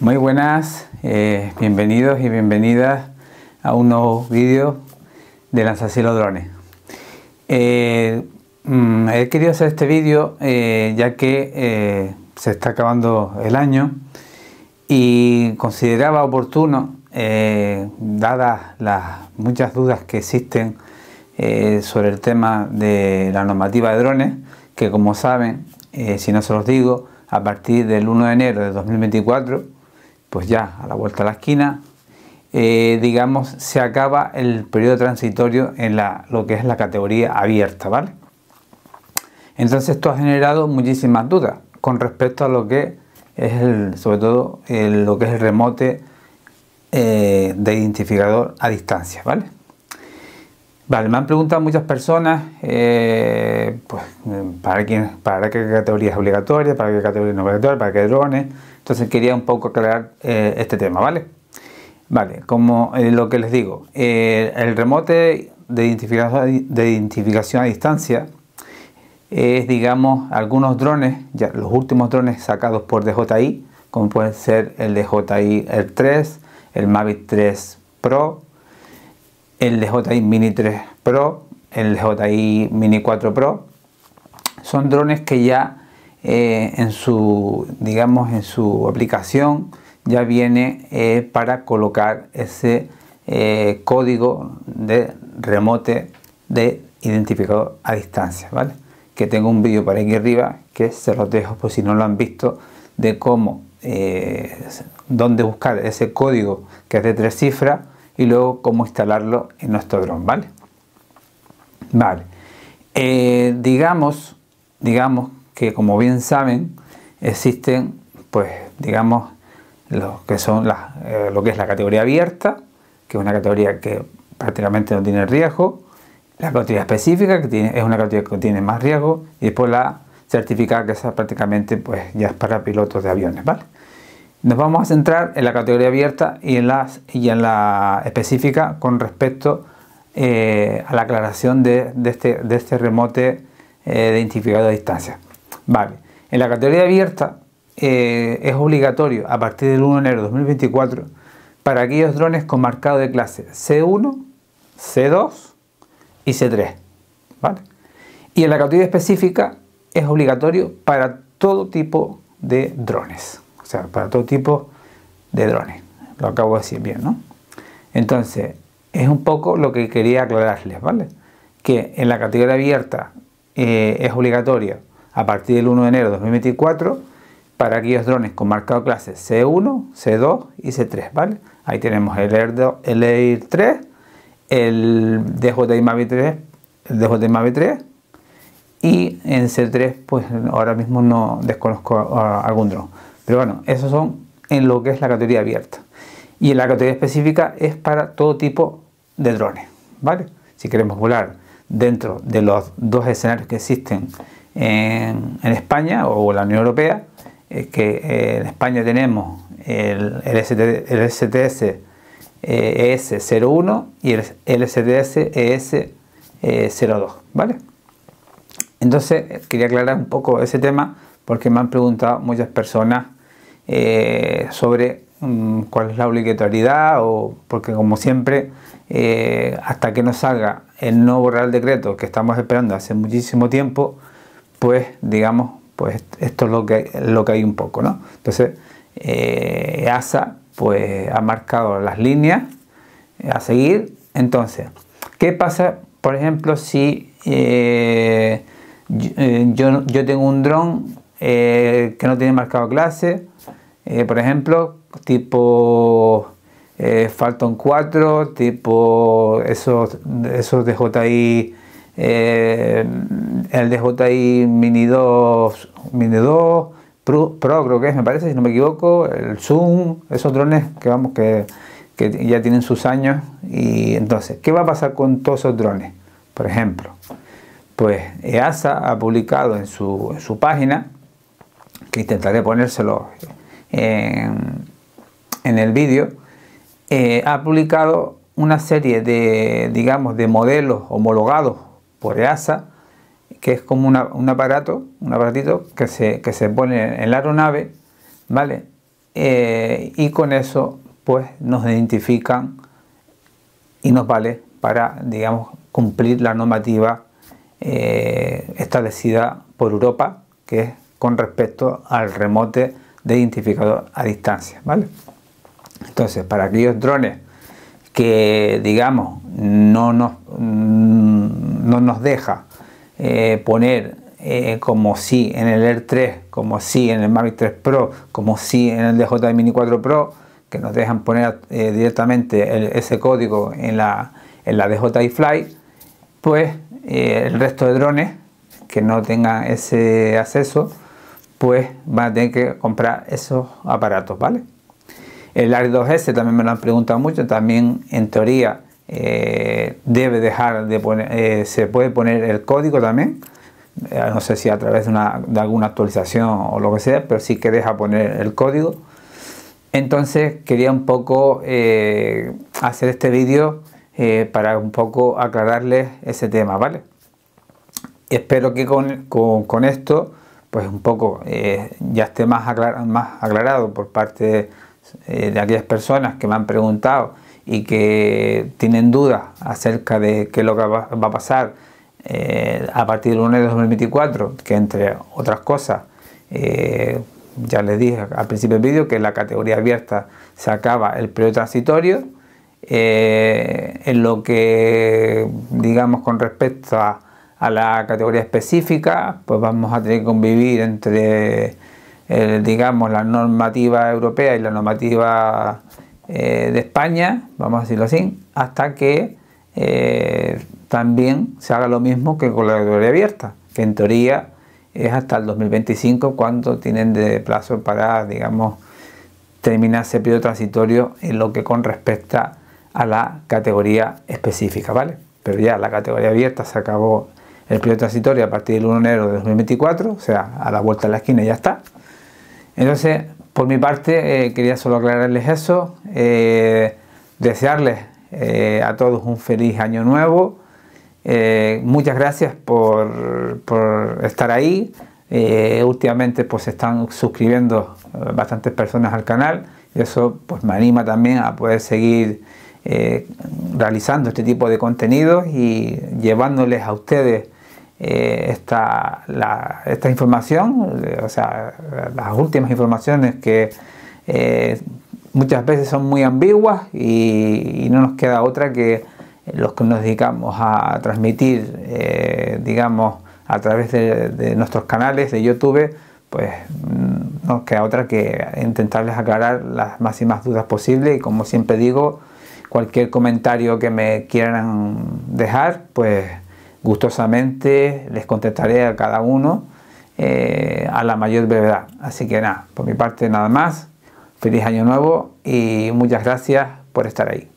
Muy buenas, eh, bienvenidos y bienvenidas a un nuevo vídeo de Lanzacielos Drones. Eh, mm, he querido hacer este vídeo eh, ya que se está acabando el año y consideraba oportuno, dadas las muchas dudas que existen sobre el tema de la normativa de drones, que como saben, si no se los digo, a partir del 1 de enero de 2024 pues ya a la vuelta de la esquina, eh, digamos, se acaba el periodo transitorio en la, lo que es la categoría abierta, ¿vale? Entonces esto ha generado muchísimas dudas con respecto a lo que es sobre todo lo que es el remote eh, de identificador a distancia, ¿vale? Vale, me han preguntado muchas personas eh, pues, para, para qué categoría es obligatoria, para qué categoría no obligatoria, para qué drones. Entonces quería un poco aclarar eh, este tema, ¿vale? Vale, como eh, lo que les digo, el remote de identificación, a distancia es, digamos, algunos drones, ya los últimos drones sacados por DJI, como pueden ser el DJI r 3, el Mavic 3 Pro, el DJI Mini 3 Pro, el DJI Mini 4 Pro. Son drones que ya eh, en su, digamos, en su aplicación ya viene eh, para colocar ese eh, código de remote de identificador a distancia, ¿vale? Que tengo un vídeo para aquí arriba que se los dejo por si no lo han visto de cómo, dónde buscar ese código que es de tres cifras y luego cómo instalarlo en nuestro dron, ¿vale? Vale. Eh, digamos, digamos que como bien saben, existen, pues, digamos, lo que son eh, lo que es la categoría abierta, que es una categoría que prácticamente no tiene riesgo, la categoría específica, que tiene, es una categoría que tiene más riesgo, y después la certificada, que es prácticamente pues ya es para pilotos de aviones, ¿vale? Nos vamos a centrar en la categoría abierta y en, la específica con respecto eh, a la aclaración de, este, este, remote eh, identificado a distancia. Vale, en la categoría abierta eh, es obligatorio a partir del 1 de enero de 2024 para aquellos drones con marcado de clase C1, C2 y C3. Y en la categoría específica es obligatorio para todo tipo de drones para todo tipo de drones. Lo acabo de decir bien, ¿no? Entonces, es un poco lo que quería aclararles, ¿vale? Que en la categoría abierta eh, es obligatoria a partir del 1 de enero de 2024 para aquellos drones con marcado clase C1, C2 y C3, ¿vale? Ahí tenemos el Air, el 3, el DJI Mavic 3, el DJI Mavic 3 y en C3 pues ahora mismo no desconozco ah, algún drone. Pero bueno, esos son en lo que es la categoría abierta. Y en la categoría específica es para todo tipo de drones, ¿vale? Si queremos volar dentro de los dos escenarios que existen en, España o la Unión Europea, eh, que eh, en España tenemos el, el, STS ES01 eh, e y el, STS ES02, ¿vale? Entonces quería aclarar un poco ese tema porque me han preguntado muchas personas eh, sobre mm, cuál es la obligatoriedad, o, porque como siempre, eh, hasta que nos salga el nuevo Real Decreto que estamos esperando hace muchísimo tiempo, pues digamos, pues esto es lo que, lo que hay un poco, ¿no? Entonces, eh, ASA pues ha marcado las líneas a seguir. Entonces, ¿qué pasa, por ejemplo, si yo, tengo un dron que no tiene marcado clase eh, por ejemplo, tipo eh, Falcon 4, tipo esos, esos DJI, eh, el DJI Mini 2, Mini 2 Pro, creo que es, me parece, si no me equivoco, el Zoom, esos drones que vamos que, ya tienen sus años. Y entonces, ¿qué va a pasar con todos esos drones? Por ejemplo, pues EASA ha publicado en su página, que intentaré ponérselo en el vídeo, eh, ha publicado una serie de, digamos, de modelos homologados por EASA, que es como un aparato, un aparatito que se, pone en la aeronave, ¿vale? Eh, y con eso, pues, nos identifican y nos vale para, digamos, cumplir la normativa eh, establecida por Europa, que es con respecto al remote de identificador a distancia, ¿vale? Entonces, para aquellos drones que, digamos, no nos, mm, no nos deja eh, poner eh, como si en el Air 3, como si en el Mavic 3 Pro, como si en el DJI Mini 4 Pro, que nos dejan poner eh, directamente ese código en la, en la DJI Fly, pues el resto de drones que no tengan ese acceso, pues van a tener que comprar esos aparatos, ¿vale? El ARI 2S también me lo han preguntado mucho, también en teoría eh, debe dejar de poner, eh, se puede poner el código también, eh, no sé si a través de, alguna actualización o lo que sea, pero sí que deja poner el código. Entonces quería un poco hacer este vídeo para un poco aclararles ese tema, ¿vale? Espero que con, con esto pues un poco eh, ya esté más, más, aclarado por parte eh, de, aquellas personas que me han preguntado y que tienen dudas acerca de qué es lo que va, a pasar eh, a partir del lunes de 2024, que entre otras cosas, ya les dije al principio del vídeo que la categoría abierta se acaba el periodo transitorio, en lo que digamos con respecto a a la categoría específica, pues vamos a tener que convivir entre, eh, digamos, la normativa europea y la normativa eh, de España, vamos a decirlo así, hasta que eh, también se haga lo mismo que con la categoría abierta, que en teoría es hasta el 2025 cuando tienen de plazo para, digamos, terminar ese periodo transitorio en lo que con respecto a la categoría específica, ¿vale? Pero ya la categoría abierta se acabó el periodo transitorio a partir del 1 de enero de 2024, o sea, a la vuelta de la esquina ya está. Entonces, por mi parte, eh, quería solo aclararles eso, eh, desearles eh, a todos un feliz año nuevo. muchas gracias por, por estar ahí. últimamente pues se están suscribiendo bastantes personas al canal y eso pues me anima también a poder seguir realizando este tipo de contenidos y llevándoles a ustedes eh, esta, información, eh, o sea, las últimas informaciones que eh, muchas veces son muy ambiguas y, no nos queda otra que los que nos dedicamos a transmitir, digamos, a través de, de, nuestros canales de YouTube, pues no mm, nos queda otra que intentarles aclarar las máximas dudas posibles y como siempre digo, cualquier comentario que me quieran dejar, pues gustosamente les contestaré a cada uno eh, a la mayor brevedad. Así que nada, por mi parte nada más. Feliz año nuevo y muchas gracias por estar ahí.